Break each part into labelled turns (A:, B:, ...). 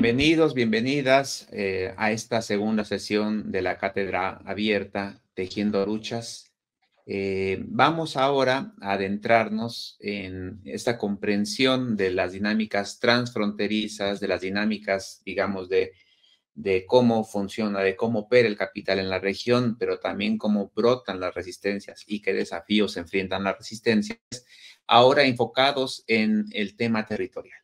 A: Bienvenidos, bienvenidas eh, a esta segunda sesión de la Cátedra Abierta Tejiendo Luchas. Eh, vamos ahora a adentrarnos en esta comprensión de las dinámicas transfronterizas, de las dinámicas, digamos, de, de cómo funciona, de cómo opera el capital en la región, pero también cómo brotan las resistencias y qué desafíos enfrentan las resistencias, ahora enfocados en el tema territorial.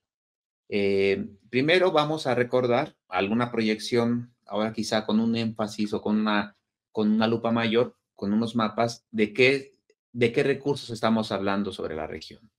A: Eh, primero vamos a recordar alguna proyección, ahora quizá con un énfasis o con una, con una lupa mayor, con unos mapas, de qué, de qué recursos estamos hablando sobre la región.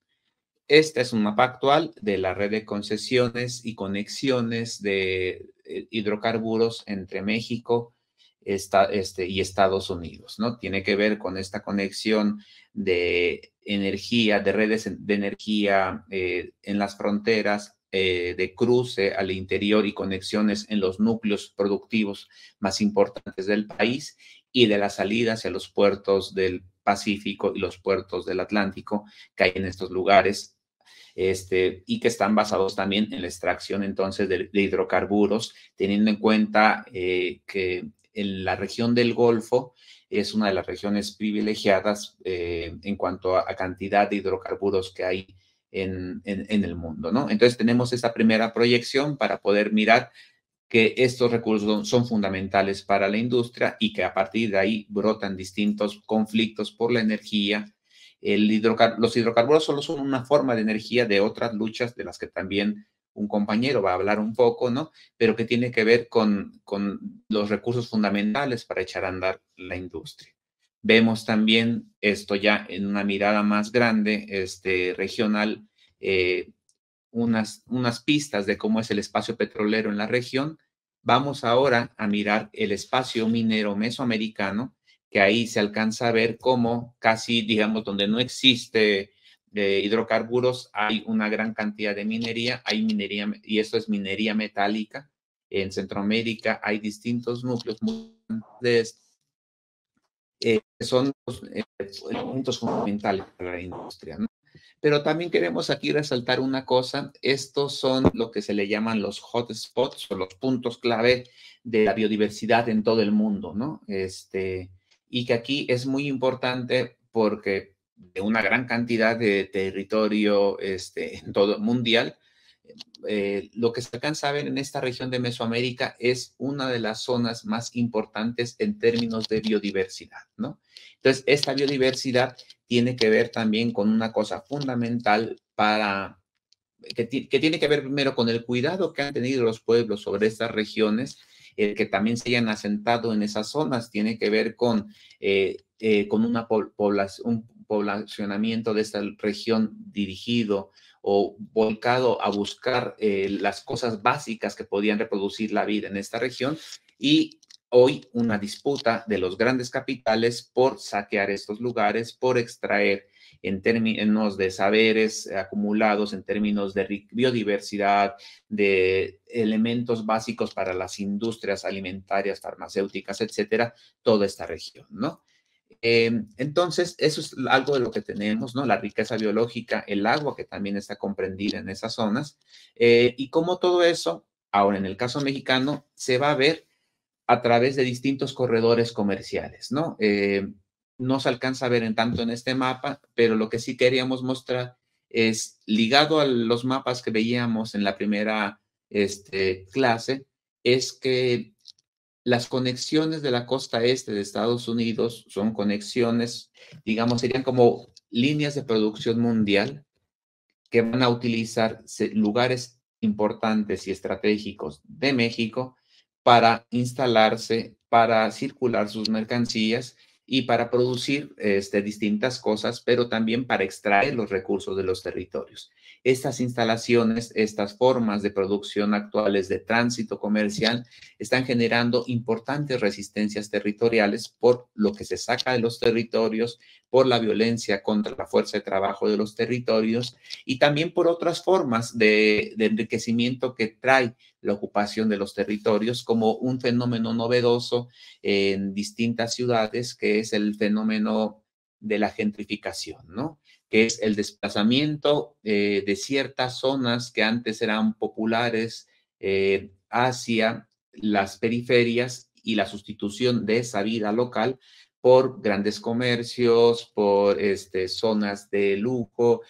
A: Este es un mapa actual de la red de concesiones y conexiones de eh, hidrocarburos entre México este, y Estados Unidos, ¿no? Tiene que ver con esta conexión de energía, de redes de energía eh, en las fronteras eh, de cruce al interior y conexiones en los núcleos productivos más importantes del país y de la salida hacia los puertos del Pacífico y los puertos del Atlántico que hay en estos lugares este, y que están basados también en la extracción entonces de, hidrocarburos, teniendo en cuenta eh, que en la región del Golfo es una de las regiones privilegiadas eh, en cuanto a, a, cantidad de hidrocarburos que hay en, el mundo, ¿no? Entonces tenemos esa primera proyección para poder mirar que estos recursos son fundamentales para la industria y que a partir de ahí brotan distintos conflictos por la energía. los hidrocarburos solo son una forma de energía de otras luchas de las que también un compañero va a hablar un poco, ¿no? Pero que tiene que ver con los recursos fundamentales para echar a andar la industria. Vemos también esto ya en una mirada más grande, este, regional, eh, unas, unas pistas de cómo es el espacio petrolero en la región. Vamos ahora a mirar el espacio minero mesoamericano, que ahí se alcanza a ver cómo casi, digamos, donde no existe eh, hidrocarburos, hay una gran cantidad de minería, hay minería, y esto es minería metálica. En Centroamérica hay distintos núcleos que son los elementos eh, pues, fundamentales para la industria. Pero también queremos aquí resaltar una cosa, estos son lo que se le llaman los hotspots o los puntos clave de la biodiversidad en todo el mundo, Este, y que aquí es muy importante porque de una gran cantidad de territorio este, en todo mundial, eh, lo que se alcanza a ver en esta región de Mesoamérica es una de las zonas más importantes en términos de biodiversidad, ¿no? Entonces, esta biodiversidad tiene que ver también con una cosa fundamental para, que, tiene que ver primero con el cuidado que han tenido los pueblos sobre estas regiones, el que también se hayan asentado en esas zonas, tiene que ver con, eh, eh, con una población, un poblacionamiento de esta región dirigido o volcado a buscar eh, las cosas básicas que podían reproducir la vida en esta región y hoy una disputa de los grandes capitales por saquear estos lugares, por extraer en términos de saberes eh, acumulados, en términos de biodiversidad, de elementos básicos para las industrias alimentarias, farmacéuticas, etcétera, toda esta región, ¿no? Eh, entonces, eso es algo de lo que tenemos, ¿no? La riqueza biológica, el agua que también está comprendida en esas zonas, eh, y cómo todo eso, ahora en el caso mexicano, se va a ver a través de distintos corredores comerciales, ¿no? Eh, no se alcanza a ver en tanto en este mapa, pero lo que sí queríamos mostrar es ligado a los mapas que veíamos en la primera este, clase, es que las conexiones de la costa este de Estados Unidos son conexiones, digamos, serían como líneas de producción mundial que van a utilizar lugares importantes y estratégicos de México para instalarse, para circular sus mercancías y para producir este, distintas cosas, pero también para extraer los recursos de los territorios estas instalaciones, estas formas de producción actuales de tránsito comercial están generando importantes resistencias territoriales por lo que se saca de los territorios, por la violencia contra la fuerza de trabajo de los territorios y también por otras formas de, enriquecimiento que trae la ocupación de los territorios como un fenómeno novedoso en distintas ciudades, que es el fenómeno de la gentrificación, ¿no? que es el desplazamiento eh, de ciertas zonas que antes eran populares eh, hacia las periferias y la sustitución de esa vida local por grandes comercios, por este, zonas de lujo,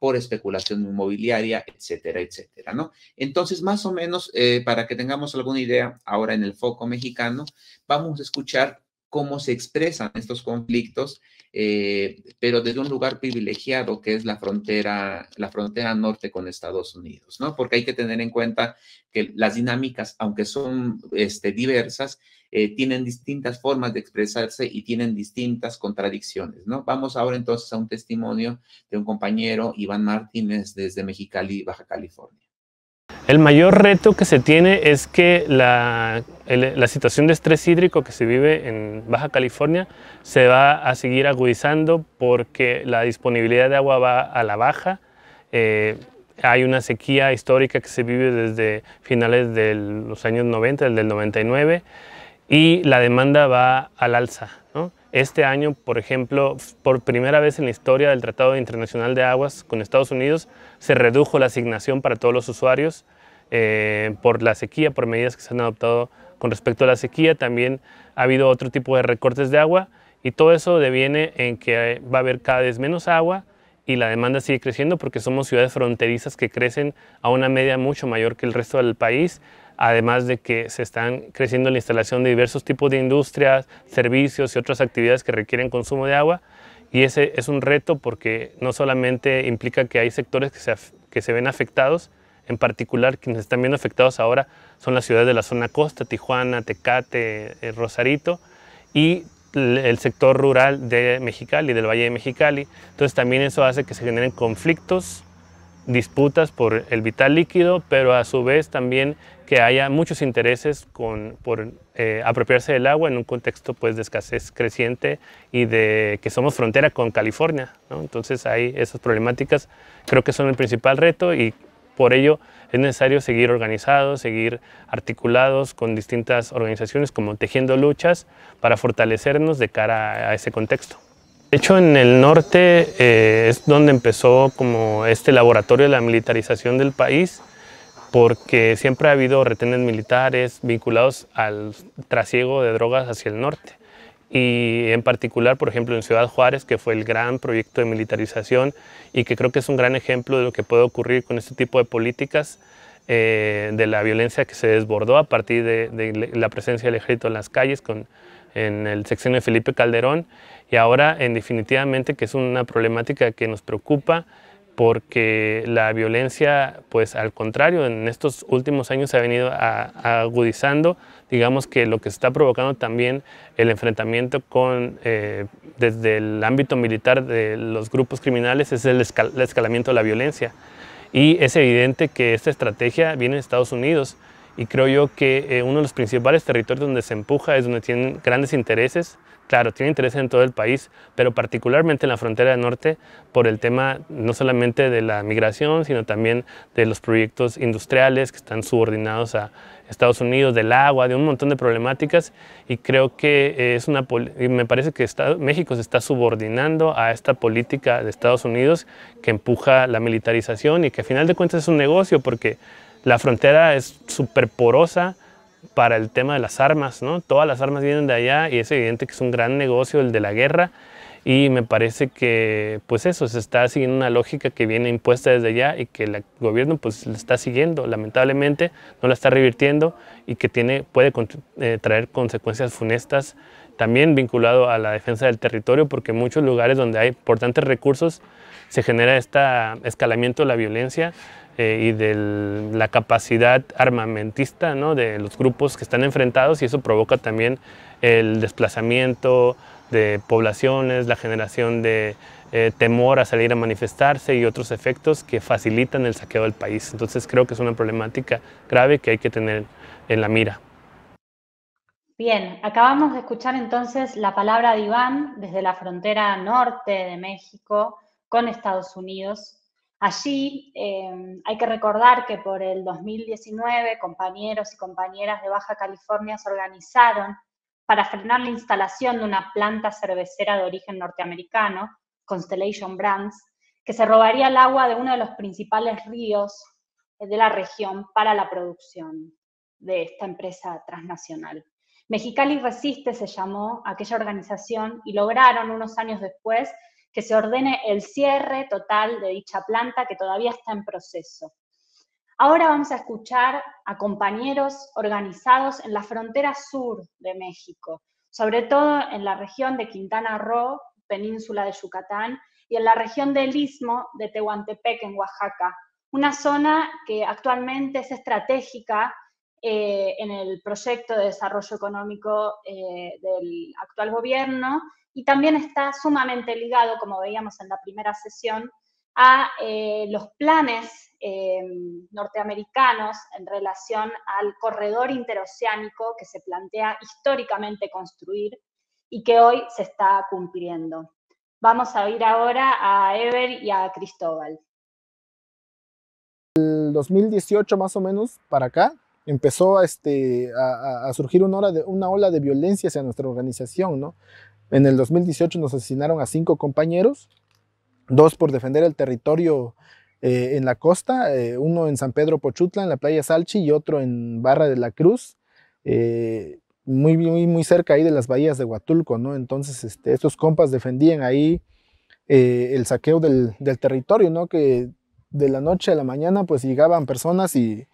A: por especulación inmobiliaria, etcétera, etcétera, ¿no? Entonces, más o menos, eh, para que tengamos alguna idea, ahora en el foco mexicano, vamos a escuchar cómo se expresan estos conflictos eh, pero desde un lugar privilegiado que es la frontera, la frontera norte con Estados Unidos, ¿no? Porque hay que tener en cuenta que las dinámicas, aunque son este, diversas, eh, tienen distintas formas de expresarse y tienen distintas contradicciones, ¿no? Vamos ahora entonces a un testimonio de un compañero, Iván Martínez, desde Mexicali, Baja California.
B: El mayor reto que se tiene es que la, situación de estrés hídrico que se vive en Baja California se va a seguir agudizando porque la disponibilidad de agua va a la baja. Eh, hay una sequía histórica que se vive desde finales de los años 90, desde el 99, y la demanda va al alza. Este año, por ejemplo, por primera vez en la historia del Tratado Internacional de Aguas con Estados Unidos, se redujo la asignación para todos los usuarios eh, por la sequía, por medidas que se han adoptado con respecto a la sequía. También ha habido otro tipo de recortes de agua y todo eso deviene en que eh, va a haber cada vez menos agua y la demanda sigue creciendo porque somos ciudades fronterizas que crecen a una media mucho mayor que el resto del país, además de que se están creciendo la instalación de diversos tipos de industrias, servicios y otras actividades que requieren consumo de agua. Y ese es un reto porque no solamente implica que hay sectores que se ven afectados, en particular quienes están viendo afectados ahora son las ciudades de la zona costa, Tijuana, Tecate, eh, Rosarito y el sector rural de Mexicali, del Valle de Mexicali. Entonces también eso hace que se generen conflictos, disputas por el vital líquido, pero a su vez también que haya muchos intereses con, por eh, apropiarse del agua en un contexto pues, de escasez creciente y de que somos frontera con California. Entonces hay esas problemáticas creo que son el principal reto y por ello, es necesario seguir organizados, seguir articulados con distintas organizaciones como Tejiendo Luchas para fortalecernos de cara a ese contexto. De hecho, en el norte eh, es donde empezó como este laboratorio de la militarización del país, porque siempre ha habido retenes militares vinculados al trasiego de drogas hacia el norte y en particular, por ejemplo, en Ciudad Juárez, que fue el gran proyecto de militarización y que creo que es un gran ejemplo de lo que puede ocurrir con este tipo de políticas, eh, de la violencia que se desbordó a partir de, la presencia del ejército en las calles en el sección de Felipe Calderón y ahora en definitivamente que es una problemática que nos preocupa porque la violencia, pues al contrario, en estos últimos años se ha venido agudizando, digamos que lo que está provocando también el enfrentamiento con, eh, desde el ámbito militar de los grupos criminales es el, escalamiento de la violencia. Y es evidente que esta estrategia viene de Estados Unidos y creo yo que eh, uno de los principales territorios donde se empuja es donde tienen grandes intereses claro, tiene interés en todo el país, pero particularmente en la frontera norte por el tema no solamente de la migración, sino también de los proyectos industriales que están subordinados a Estados Unidos, del agua, de un montón de problemáticas y creo que es una me parece que México se está subordinando a esta política de Estados Unidos que empuja la militarización y que a final de cuentas es un negocio porque la frontera es súper porosa, para el tema de las armas, ¿no? Todas las armas vienen de allá y es evidente que es un gran negocio el de la guerra y me parece que pues eso, se está siguiendo una lógica que viene impuesta desde allá y que el gobierno pues la está siguiendo, lamentablemente no la está revirtiendo y que tiene, puede eh, traer consecuencias funestas también vinculado a la defensa del territorio porque en muchos lugares donde hay importantes recursos se genera este escalamiento de la violencia eh, y de la capacidad armamentista de los grupos que están enfrentados y eso provoca también el desplazamiento de poblaciones, la generación de eh, temor a salir a manifestarse y otros efectos que facilitan el saqueo del país. Entonces creo que es una problemática grave que hay que tener en la mira.
C: Bien, acabamos de escuchar entonces la palabra de Iván desde la frontera norte de México con Estados Unidos, Allí eh, hay que recordar que por el 2019 compañeros y compañeras de Baja California se organizaron para frenar la instalación de una planta cervecera de origen norteamericano, Constellation Brands, que se robaría el agua de uno de los principales ríos eh, de la región para la producción de esta empresa transnacional. Mexicali Resiste se llamó aquella organización y lograron unos años después que se ordene el cierre total de dicha planta que todavía está en proceso. Ahora vamos a escuchar a compañeros organizados en la frontera sur de México, sobre todo en la región de Quintana Roo, península de Yucatán, y en la región del istmo de Tehuantepec, en Oaxaca, una zona que actualmente es estratégica eh, en el proyecto de desarrollo económico eh, del actual gobierno y también está sumamente ligado, como veíamos en la primera sesión, a eh, los planes norteamericanos en relación al corredor interoceánico que se plantea históricamente construir y que hoy se está cumpliendo. Vamos a ir ahora a Ever y a Cristóbal.
D: El 2018 más o menos para acá empezó este, a, este, a, surgir una, hora de, una ola de violencia hacia nuestra organización, ¿no? En el 2018 nos asesinaron a cinco compañeros, dos por defender el territorio eh, en la costa, eh, uno en San Pedro Pochutla, en la playa Salchi, y otro en Barra de la Cruz, eh, muy, muy, muy cerca ahí de las bahías de Huatulco, ¿no? Entonces, este, estos compas defendían ahí el saqueo del, del, territorio, ¿no? Que de la noche a la mañana, pues llegaban personas y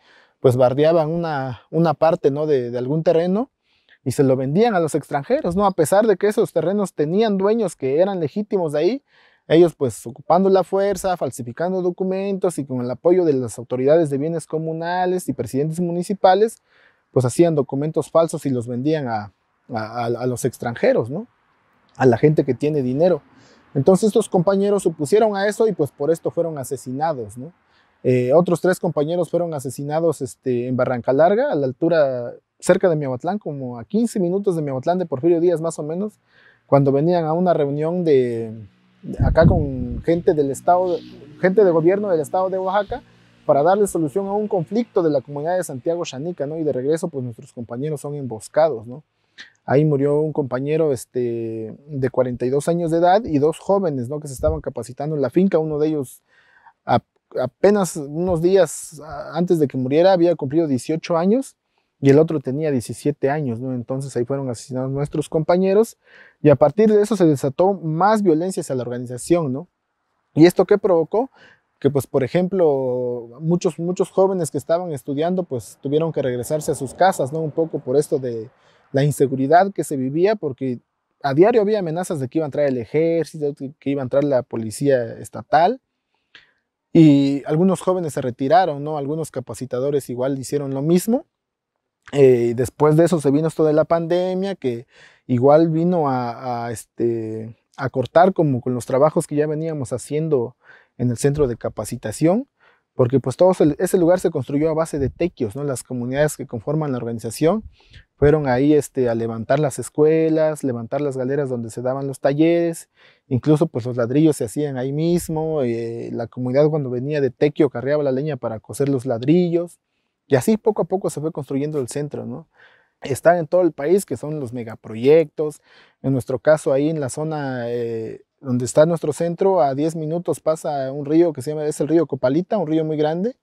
D: pues bardeaban una, una parte ¿no? de, algún terreno y se lo vendían a los extranjeros, ¿no? A pesar de que esos terrenos tenían dueños que eran legítimos de ahí, ellos pues ocupando la fuerza, falsificando documentos y con el apoyo de las autoridades de bienes comunales y presidentes municipales, pues hacían documentos falsos y los vendían a, los extranjeros, ¿no? A la gente que tiene dinero. Entonces estos compañeros se opusieron a eso y pues por esto fueron asesinados, ¿no? Eh, otros tres compañeros fueron asesinados este, en Barranca Larga, a la altura cerca de Miahuatlán, como a 15 minutos de Miahuatlán de Porfirio Díaz más o menos, cuando venían a una reunión de, acá con gente del estado, gente de gobierno del estado de Oaxaca para darle solución a un conflicto de la comunidad de Santiago Xanica, ¿no? Y de regreso, pues nuestros compañeros son emboscados, ¿no? Ahí murió un compañero este, de 42 años de edad y dos jóvenes, ¿no? Que se estaban capacitando en la finca, uno de ellos apenas unos días ah, antes de que muriera había cumplido 18 años y el otro tenía 17 años, ¿no? Entonces ahí fueron asesinados nuestros compañeros y a partir de eso se desató más violencia hacia la organización, ¿no? ¿Y esto qué provocó? Que pues por ejemplo muchos, muchos jóvenes que estaban estudiando pues tuvieron que regresarse a sus casas, ¿no? Un poco por esto de la inseguridad que se vivía porque a diario había amenazas de que iba a entrar el ejército, que iba a entrar la policía estatal y algunos jóvenes se retiraron, ¿no? Algunos capacitadores igual hicieron lo mismo. Eh, después de eso se vino esto de la pandemia, que igual vino a, a, este, a cortar como con los trabajos que ya veníamos haciendo en el centro de capacitación, porque pues todo ese lugar se construyó a base de tequios, ¿no? Las comunidades que conforman la organización fueron ahí este, a levantar las escuelas, levantar las galeras donde se daban los talleres, incluso pues los ladrillos se hacían ahí mismo, eh, la comunidad cuando venía de Tequio carreaba la leña para coser los ladrillos, y así poco a poco se fue construyendo el centro, ¿no? Está en todo el país, que son los megaproyectos, en nuestro caso ahí en la zona eh, donde está nuestro centro, a 10 minutos pasa un río que se llama, es el río Copalita, un río muy grande,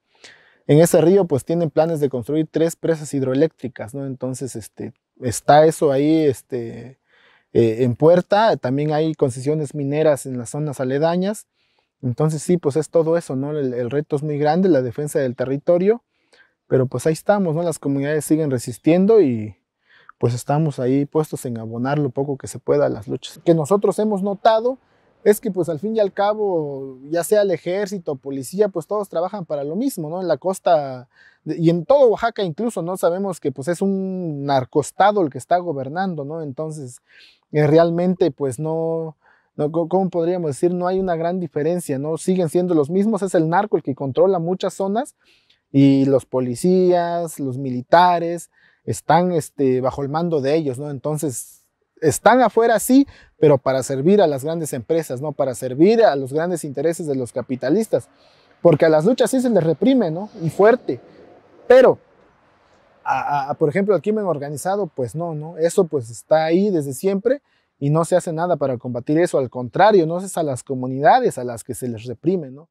D: en ese río pues tienen planes de construir tres presas hidroeléctricas, ¿no? Entonces este, está eso ahí este, eh, en puerta, también hay concesiones mineras en las zonas aledañas, entonces sí, pues es todo eso, ¿no? El, el reto es muy grande, la defensa del territorio, pero pues ahí estamos, ¿no? Las comunidades siguen resistiendo y, pues estamos ahí puestos en abonar lo poco que se pueda a las luchas. Que nosotros hemos notado es que pues al fin y al cabo, ya sea el ejército, policía, pues todos trabajan para lo mismo, ¿no? En la costa y en todo Oaxaca incluso, ¿no? Sabemos que pues es un narcostado el que está gobernando, ¿no? Entonces, eh, realmente pues no, ¿cómo podríamos decir? No hay una gran diferencia, ¿no? Siguen siendo los mismos, es el narco el que controla muchas zonas y los policías, los militares están este, bajo el mando de ellos, ¿no? Entonces, están afuera, sí, pero para servir a las grandes empresas, ¿no? Para servir a los grandes intereses de los capitalistas. Porque a las luchas sí se les reprime, ¿no? Y fuerte. Pero, por ejemplo, al crimen organizado, pues no, ¿no? Eso pues está ahí desde siempre y no se hace nada para combatir eso. Al contrario, no es a las comunidades a las que se les reprime, ¿no?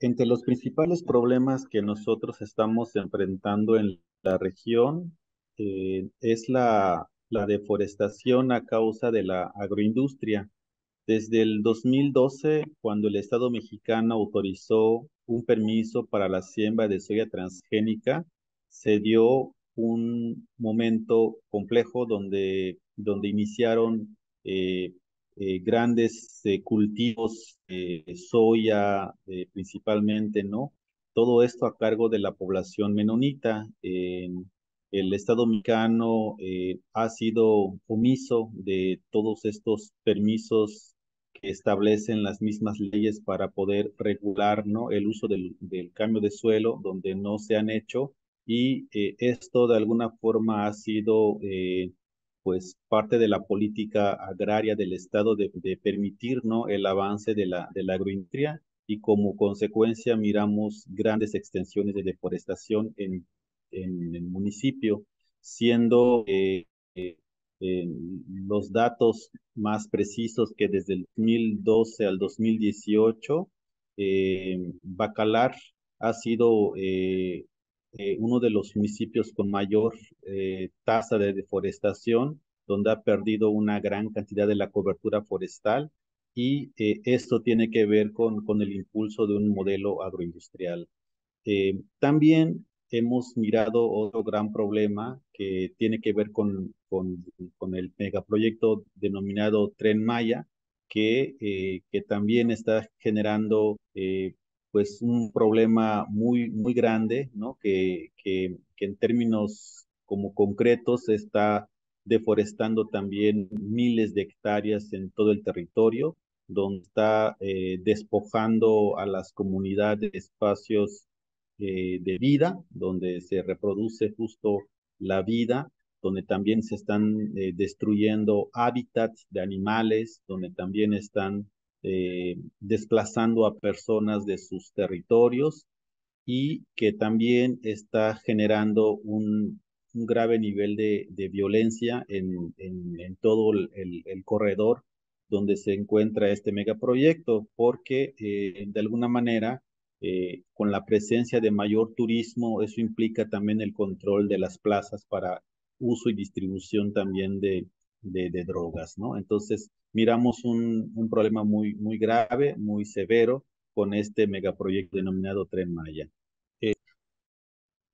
E: Entre los principales problemas que nosotros estamos enfrentando en la región eh, es la la deforestación a causa de la agroindustria. Desde el 2012, cuando el Estado mexicano autorizó un permiso para la siembra de soya transgénica, se dio un momento complejo donde, donde iniciaron eh, eh, grandes eh, cultivos de soya principalmente, ¿no? Todo esto a cargo de la población menonita en el Estado mexicano eh, ha sido omiso de todos estos permisos que establecen las mismas leyes para poder regular ¿no? el uso del, cambio de suelo donde no se han hecho y eh, esto de alguna forma ha sido eh, pues parte de la política agraria del Estado de, permitir ¿no? el avance de la, de la agroindustria y como consecuencia miramos grandes extensiones de deforestación en en el municipio, siendo eh, eh, eh, los datos más precisos que desde el 2012 al 2018, Bacalar ha sido uno de los municipios con mayor tasa de deforestación, donde ha perdido una gran cantidad de la cobertura forestal y esto tiene que ver con, con el impulso de un modelo agroindustrial. también hemos mirado otro gran problema que tiene que ver con, con, el megaproyecto denominado Tren Maya, que, eh, también está generando eh, pues un problema muy, muy grande, ¿no? Que, que, que en términos como concretos está deforestando también miles de hectáreas en todo el territorio, donde está eh, despojando a las comunidades de espacios eh, de vida, donde se reproduce justo la vida, donde también se están eh, destruyendo hábitats de animales, donde también están eh, desplazando a personas de sus territorios y que también está generando un, grave nivel de, violencia en, en, todo el, corredor donde se encuentra este megaproyecto, porque de alguna manera eh, con la presencia de mayor turismo, eso implica también el control de las plazas para uso y distribución también de, drogas, ¿no? Entonces, miramos un, problema muy, muy grave, muy severo con este megaproyecto denominado Tren Maya. Eh,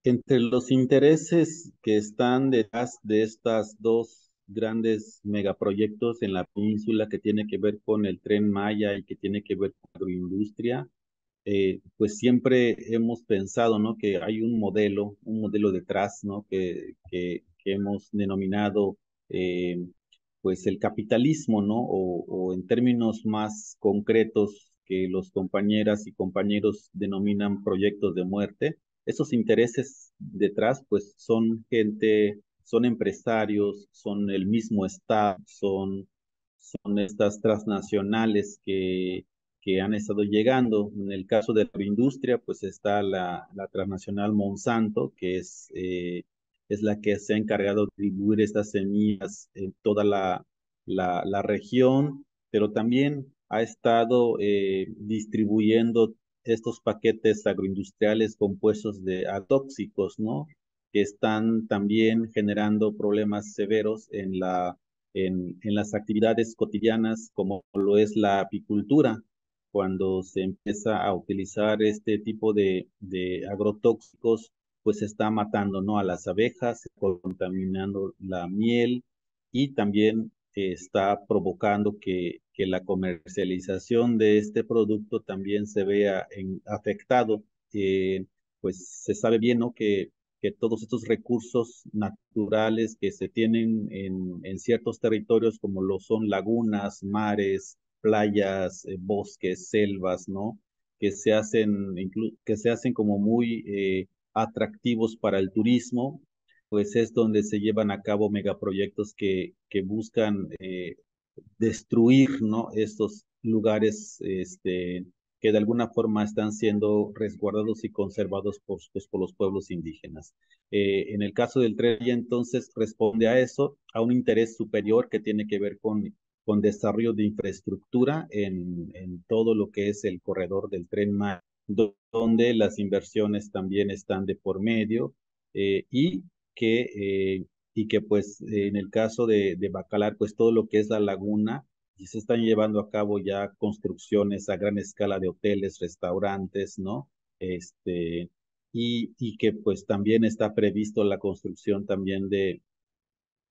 E: entre los intereses que están detrás de estas dos grandes megaproyectos en la península que tiene que ver con el Tren Maya y que tiene que ver con la agroindustria, eh, pues siempre hemos pensado, ¿no? Que hay un modelo, un modelo detrás, ¿no? Que, que, hemos denominado, eh, pues, el capitalismo, ¿no? O, en términos más concretos que los compañeras y compañeros denominan proyectos de muerte. Esos intereses detrás, pues, son gente, son empresarios, son el mismo Estado, son, son estas transnacionales que que han estado llegando. En el caso de la industria, pues está la, transnacional Monsanto, que es, eh, es la que se ha encargado de distribuir estas semillas en toda la, la, región, pero también ha estado eh, distribuyendo estos paquetes agroindustriales compuestos de atóxicos, ¿no? Que están también generando problemas severos en la en, las actividades cotidianas como lo es la apicultura cuando se empieza a utilizar este tipo de, agrotóxicos, pues está matando ¿no? a las abejas, contaminando la miel y también está provocando que, la comercialización de este producto también se vea en, afectado. Eh, pues se sabe bien ¿no? que, todos estos recursos naturales que se tienen en ciertos territorios como lo son lagunas, mares, playas, eh, bosques, selvas, ¿no? Que se hacen, que se hacen como muy eh, atractivos para el turismo, pues es donde se llevan a cabo megaproyectos que, que buscan eh, destruir, ¿no? Estos lugares este, que de alguna forma están siendo resguardados y conservados por, pues, por los pueblos indígenas. en el caso del tren, entonces responde a eso, a un interés superior que tiene que ver con con desarrollo de infraestructura en, todo lo que es el corredor del tren Mar, donde las inversiones también están de por medio eh, y que eh, y que pues eh, en el caso de, Bacalar, pues todo lo que es la laguna, y se están llevando a cabo ya construcciones a gran escala de hoteles, restaurantes, ¿no? Este, y, y que pues también está previsto la construcción también de,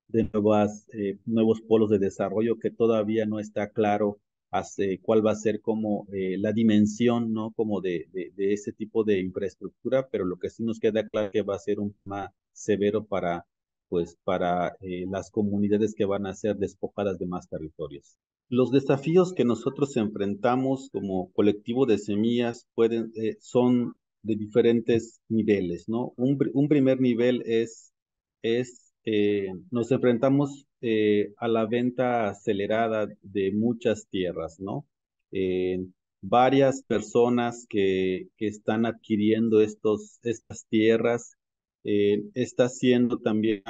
E: de nuevas, eh, nuevos polos de desarrollo que todavía no está claro hace, este, cuál va a ser como eh, la dimensión, ¿no? Como de, de, ese tipo de infraestructura, pero lo que sí nos queda claro que va a ser un tema severo para, pues, para eh, las comunidades que van a ser despojadas de más territorios. Los desafíos que nosotros enfrentamos como colectivo de semillas pueden, son de diferentes niveles, ¿no? Un, un primer nivel es, es eh, nos enfrentamos eh, a la venta acelerada de muchas tierras, ¿no? Eh, varias personas que, están adquiriendo estos, estas tierras, está siendo también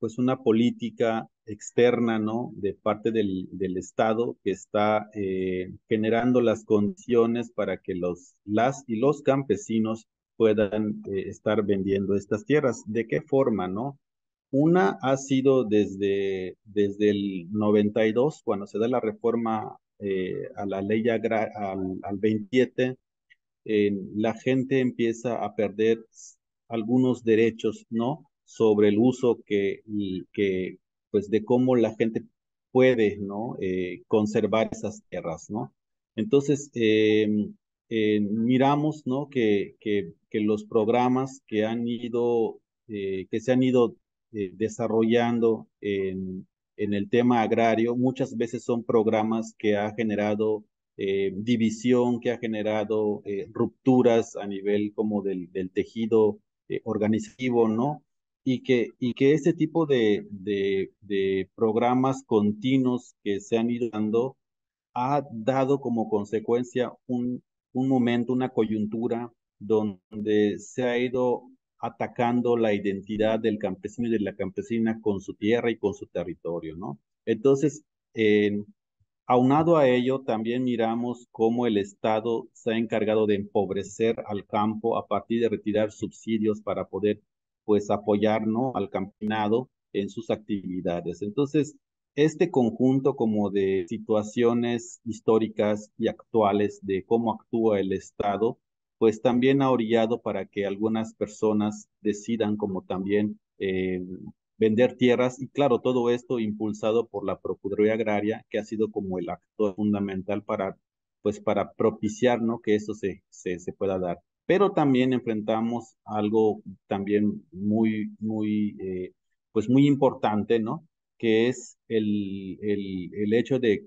E: pues una política externa, ¿no? De parte del, del Estado que está generando las condiciones para que los, las y los campesinos puedan estar vendiendo estas tierras. ¿De qué forma, no? Una ha sido desde, desde el 92, cuando se da la reforma eh, a la ley al, 27, eh, la gente empieza a perder algunos derechos, ¿no? Sobre el uso que, que pues de cómo la gente puede, ¿no? Eh, conservar esas tierras, ¿no? Entonces, em, miramos, ¿no? Que, que, que, los programas que han ido, que se han ido eh, desarrollando en, el tema agrario muchas veces son programas que ha generado eh, división, que ha generado eh, rupturas a nivel como del, tejido organizativo, ¿no? Y que, y que ese tipo de, de, de programas continuos que se han ido dando ha dado como consecuencia un, un momento, una coyuntura donde se ha ido atacando la identidad del campesino y de la campesina con su tierra y con su territorio, ¿no? Entonces, aunado a ello, también miramos cómo el Estado se ha encargado de empobrecer al campo a partir de retirar subsidios para poder, pues, apoyar, ¿no? al campinado en sus actividades. Entonces, este conjunto como de situaciones históricas y actuales de cómo actúa el Estado pues también ha orillado para que algunas personas decidan como también eh, vender tierras y claro, todo esto impulsado por la Procuraduría Agraria, que ha sido como el acto fundamental para, pues, para propiciar ¿no? que eso se, se, pueda dar. Pero también enfrentamos algo también muy, muy, eh, pues muy importante, ¿no? Que es el, el, hecho de,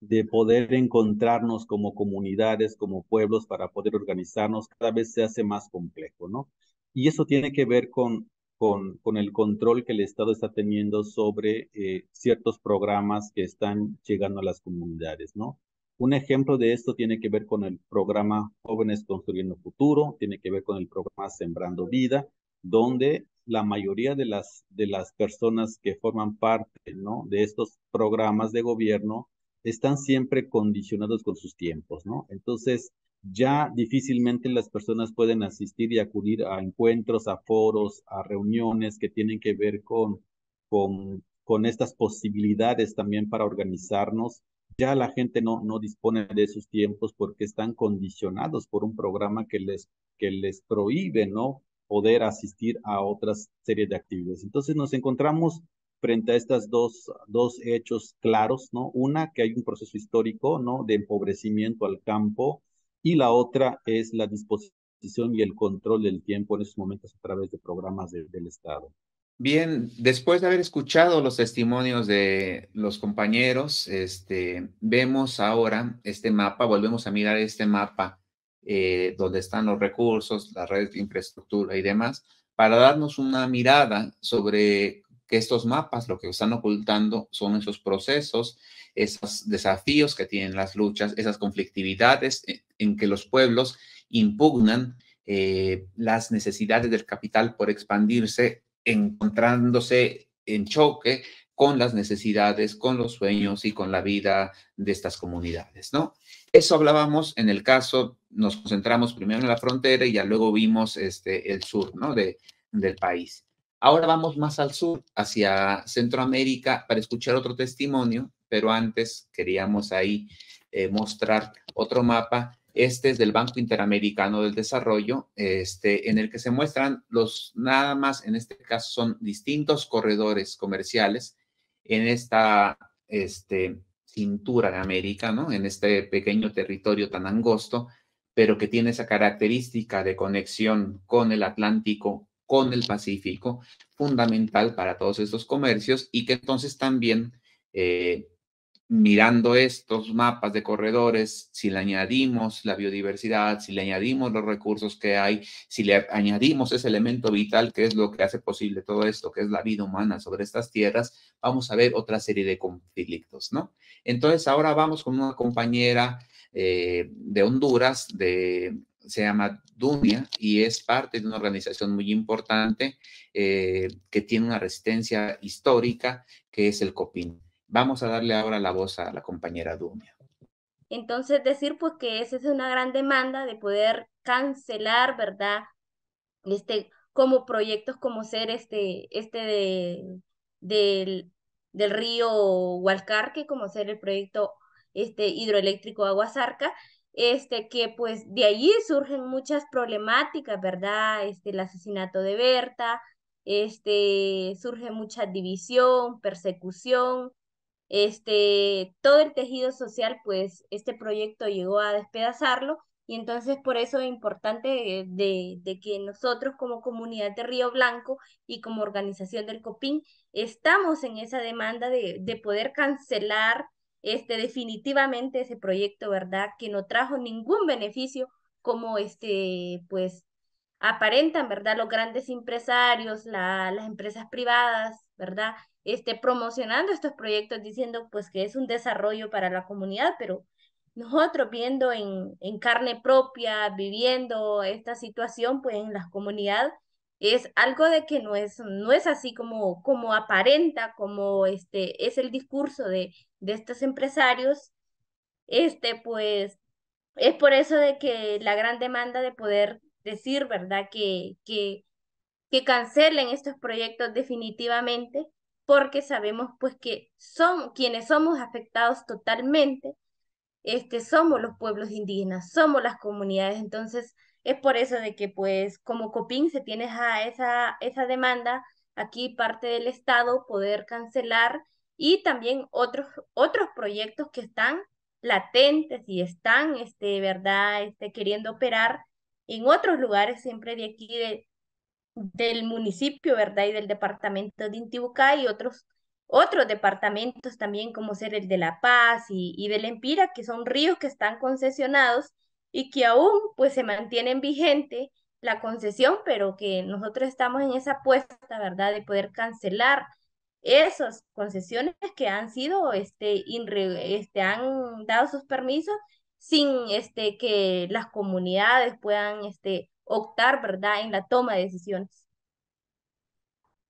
E: de poder encontrarnos como comunidades, como pueblos, para poder organizarnos, cada vez se hace más complejo, ¿no? Y eso tiene que ver con, con, el control que el Estado está teniendo sobre eh, ciertos programas que están llegando a las comunidades, ¿no? Un ejemplo de esto tiene que ver con el programa Jóvenes Construyendo Futuro, tiene que ver con el programa Sembrando Vida, donde la mayoría de las, de las personas que forman parte ¿no? de estos programas de gobierno están siempre condicionados con sus tiempos, ¿no? Entonces, ya difícilmente las personas pueden asistir y acudir a encuentros, a foros, a reuniones que tienen que ver con, con, estas posibilidades también para organizarnos. Ya la gente no, no dispone de esos tiempos porque están condicionados por un programa que les, que les prohíbe, ¿no? poder asistir a otras series de actividades. Entonces nos encontramos frente a estos dos, dos hechos claros, ¿no? Una, que hay un proceso histórico, ¿no? De empobrecimiento al campo y la otra es la disposición y el control del tiempo en esos momentos a través de programas del Estado.
A: Bien, después de haber escuchado los testimonios de los compañeros, este, vemos ahora este mapa, volvemos a mirar este mapa eh, donde están los recursos, las redes de infraestructura y demás, para darnos una mirada sobre que estos mapas lo que están ocultando son esos procesos, esos desafíos que tienen las luchas, esas conflictividades e, en, que los pueblos impugnan eh, las necesidades del capital por expandirse, encontrándose en choque con las necesidades, con los sueños y con la vida de estas comunidades, ¿no? Eso hablábamos en el caso, nos concentramos primero en la frontera y ya luego vimos este, el sur, ¿no? De, del país. Ahora vamos más al sur, hacia Centroamérica, para escuchar otro testimonio, pero antes queríamos ahí eh, mostrar otro mapa. Este es del Banco Interamericano del Desarrollo, este, en el que se muestran los, nada más, en este caso son distintos corredores comerciales en esta este, cintura de América, ¿no? En este pequeño territorio tan angosto, pero que tiene esa característica de conexión con el Atlántico con el Pacífico, fundamental para todos estos comercios y que entonces también eh, mirando estos mapas de corredores, si le añadimos la biodiversidad, si le añadimos los recursos que hay, si le añadimos ese elemento vital que es lo que hace posible todo esto, que es la vida humana sobre estas tierras, vamos a ver otra serie de conflictos, ¿no? Entonces ahora vamos con una compañera eh, de Honduras, de se llama Dunia y es parte de una organización muy importante eh, que tiene una resistencia histórica, que es el COPIN. Vamos a darle ahora la voz a la compañera Dunia.
F: Entonces, decir pues que esa es una gran demanda de poder cancelar, ¿verdad? Este, como proyectos como ser este, este del, del río Hualcarque, como ser el proyecto este, hidroeléctrico Aguasarca, este, que pues de allí surgen muchas problemáticas, ¿verdad? Este, el asesinato de Berta, este, surge mucha división, persecución, este, todo el tejido social, pues este proyecto llegó a despedazarlo y entonces por eso es importante eh, de, que nosotros como comunidad de Río Blanco y como organización del COPIN estamos en esa demanda de, de poder cancelar este, definitivamente ese proyecto, ¿verdad? Que no trajo ningún beneficio como este, pues aparentan, ¿verdad? Los grandes empresarios, las empresas privadas, ¿verdad? Este, promocionando estos proyectos diciendo pues que es un desarrollo para la comunidad, pero nosotros viendo en, en carne propia, viviendo esta situación pues en la comunidad, es algo de que no es, no es así como, como aparenta, como este, es el discurso de, de estos empresarios, este, pues es por eso de que la gran demanda de poder decir, ¿verdad? Que, que, que cancelen estos proyectos definitivamente, porque sabemos pues que son quienes somos afectados totalmente, este, somos los pueblos indígenas, somos las comunidades, entonces es por eso de que pues como COPIN se tiene a esa, esa demanda aquí parte del Estado poder cancelar y también otros, otros proyectos que están latentes y están, este, ¿verdad?, este, queriendo operar en otros lugares siempre de aquí del municipio, ¿verdad?, y del departamento de Intibucá y otros, otros departamentos también como ser el de La Paz y, y del Empira, que son ríos que están concesionados y que aún pues se mantienen vigente la concesión, pero que nosotros estamos en esa apuesta, ¿verdad?, de poder cancelar esas concesiones que han sido, este, este, han dado sus permisos sin este, que las comunidades puedan este, optar, ¿verdad?, en la toma de decisiones.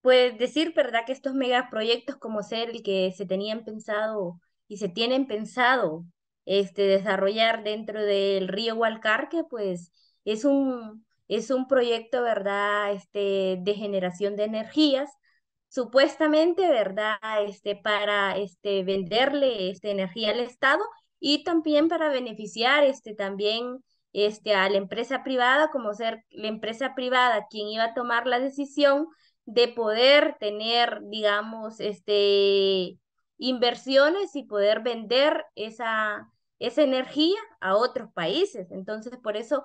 F: Pues decir, ¿verdad?, que estos megaproyectos como ser el que se tenían pensado y se tienen pensado este, desarrollar dentro del río Hualcarque, pues es un, es un proyecto, ¿verdad?, este, de generación de energías supuestamente, ¿verdad? Este, para este, venderle esta energía al Estado y también para beneficiar este, también este, a la empresa privada, como ser la empresa privada quien iba a tomar la decisión de poder tener, digamos, este, inversiones y poder vender esa, esa energía a otros países. Entonces, por eso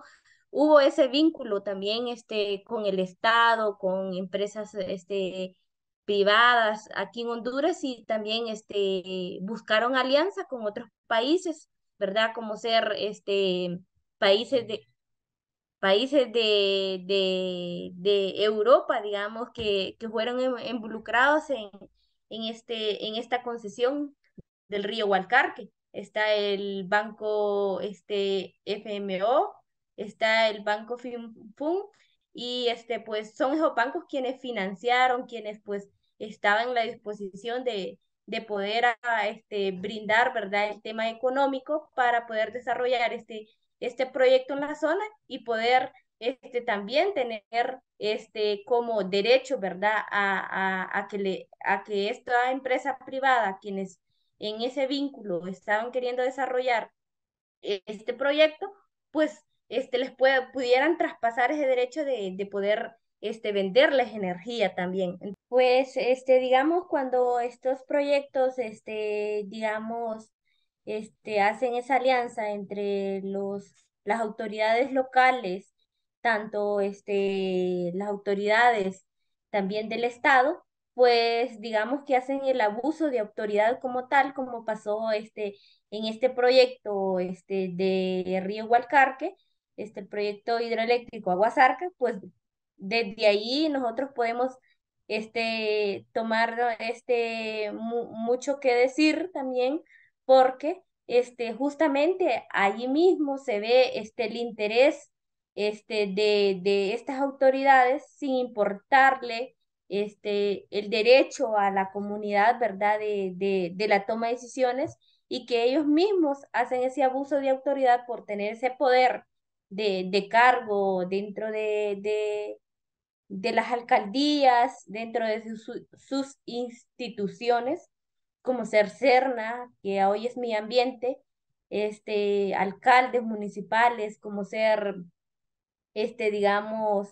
F: hubo ese vínculo también este, con el Estado, con empresas este, privadas aquí en Honduras y también este, buscaron alianza con otros países, ¿verdad? Como ser este, países de países de, de, Europa, digamos, que, que fueron em, involucrados en, en, este, en esta concesión del río Hualcarque. Está el banco este, FMO, está el banco FIMFUN y este, pues son esos bancos quienes financiaron, quienes pues estaban en la disposición de, de poder ah, ah, este, brindar, ¿verdad?, el tema económico para poder desarrollar este, este proyecto en la zona y poder este, también tener este, como derecho, ¿verdad?, a, que le, a que esta empresa privada, quienes en ese vínculo estaban queriendo desarrollar este proyecto, pues este, les pudieran traspasar ese derecho de, poder este, venderles energía también. Pues, este, digamos, cuando estos proyectos, este, digamos, este, hacen esa alianza entre los, las autoridades locales, tanto este, las autoridades también del Estado, pues digamos que hacen el abuso de autoridad como tal, como pasó este, en este proyecto este, de Río Hualcarque, este, proyecto hidroeléctrico Aguasarca, pues desde ahí nosotros podemos este, tomar este, mucho que decir también, porque este, justamente allí mismo se ve este, el interés este, de, de estas autoridades sin importarle este, el derecho a la comunidad, ¿verdad?, de, de, de la toma de decisiones y que ellos mismos hacen ese abuso de autoridad por tener ese poder de, cargo dentro de, de, las alcaldías, dentro de sus instituciones, como ser Cerna, que hoy es mi Ambiente, este, alcaldes municipales, como ser, este, digamos,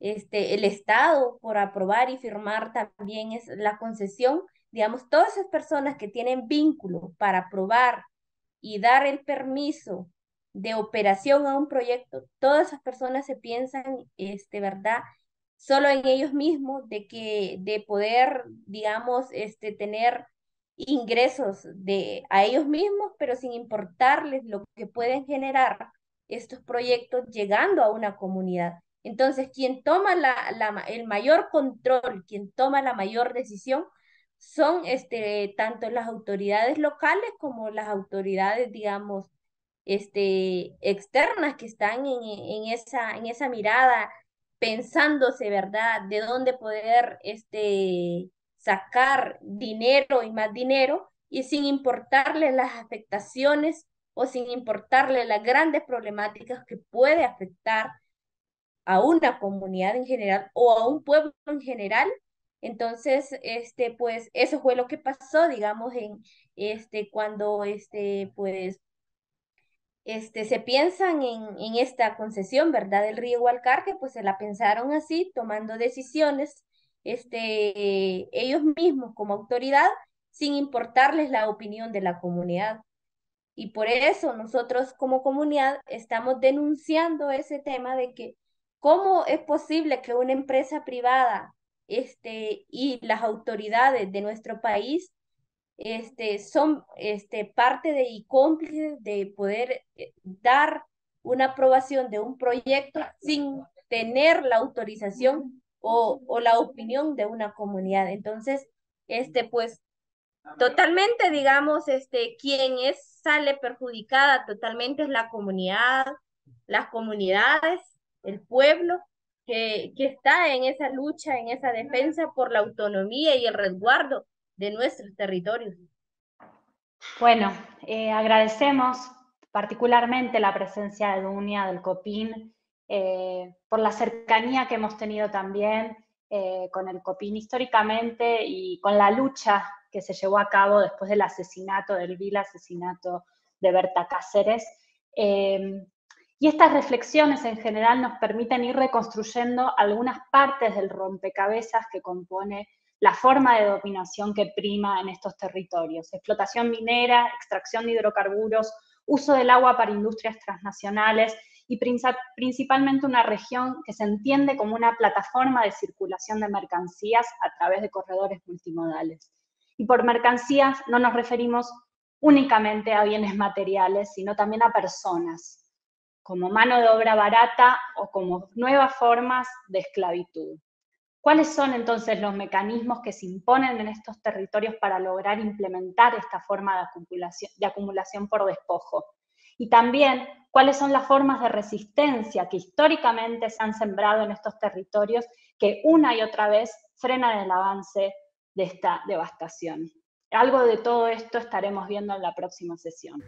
F: este, el Estado por aprobar y firmar también es la concesión. Digamos, todas esas personas que tienen vínculo para aprobar y dar el permiso de operación a un proyecto, todas esas personas se piensan, este, ¿verdad? Solo en ellos mismos, de que, de poder, digamos, este, tener ingresos de, a ellos mismos, pero sin importarles lo que pueden generar estos proyectos llegando a una comunidad. Entonces, quien toma la, la, el mayor control, quien toma la mayor decisión, son este, tanto las autoridades locales como las autoridades, digamos, este, externas que están en, en, esa, en esa mirada, pensándose, ¿verdad?, de dónde poder este, sacar dinero y más dinero, y sin importarle las afectaciones o sin importarle las grandes problemáticas que puede afectar a una comunidad en general o a un pueblo en general. Entonces, este, pues eso fue lo que pasó, digamos, en este, cuando este, pues este, se piensan en, esta concesión, ¿verdad? Del río Hualcarque, pues se la pensaron así, tomando decisiones este, ellos mismos como autoridad, sin importarles la opinión de la comunidad. Y por eso nosotros como comunidad estamos denunciando ese tema de que cómo es posible que una empresa privada este, y las autoridades de nuestro país este, son este, parte de y cómplices de poder eh, dar una aprobación de un proyecto sin tener la autorización o, o la opinión de una comunidad. Entonces, este, pues totalmente, digamos, este, quien es, sale perjudicada totalmente es la comunidad, las comunidades, el pueblo que, que está en esa lucha, en esa defensa por la autonomía y el resguardo de nuestros territorios.
C: Bueno, eh, agradecemos particularmente la presencia de Dunia del COPIN, eh, por la cercanía que hemos tenido también eh, con el COPIN históricamente y con la lucha que se llevó a cabo después del asesinato, del vil asesinato de Berta Cáceres. y estas reflexiones en general nos permiten ir reconstruyendo algunas partes del rompecabezas que compone la forma de dominación que prima en estos territorios. Explotación minera, extracción de hidrocarburos, uso del agua para industrias transnacionales y principalmente una región que se entiende como una plataforma de circulación de mercancías a través de corredores multimodales. Y por mercancías no nos referimos únicamente a bienes materiales, sino también a personas, como mano de obra barata o como nuevas formas de esclavitud. ¿Cuáles son entonces los mecanismos que se imponen en estos territorios para lograr implementar esta forma de acumulación, por despojo? Y también, ¿cuáles son las formas de resistencia que históricamente se han sembrado en estos territorios que una y otra vez frenan el avance de esta devastación? Algo de todo esto estaremos viendo en la próxima sesión.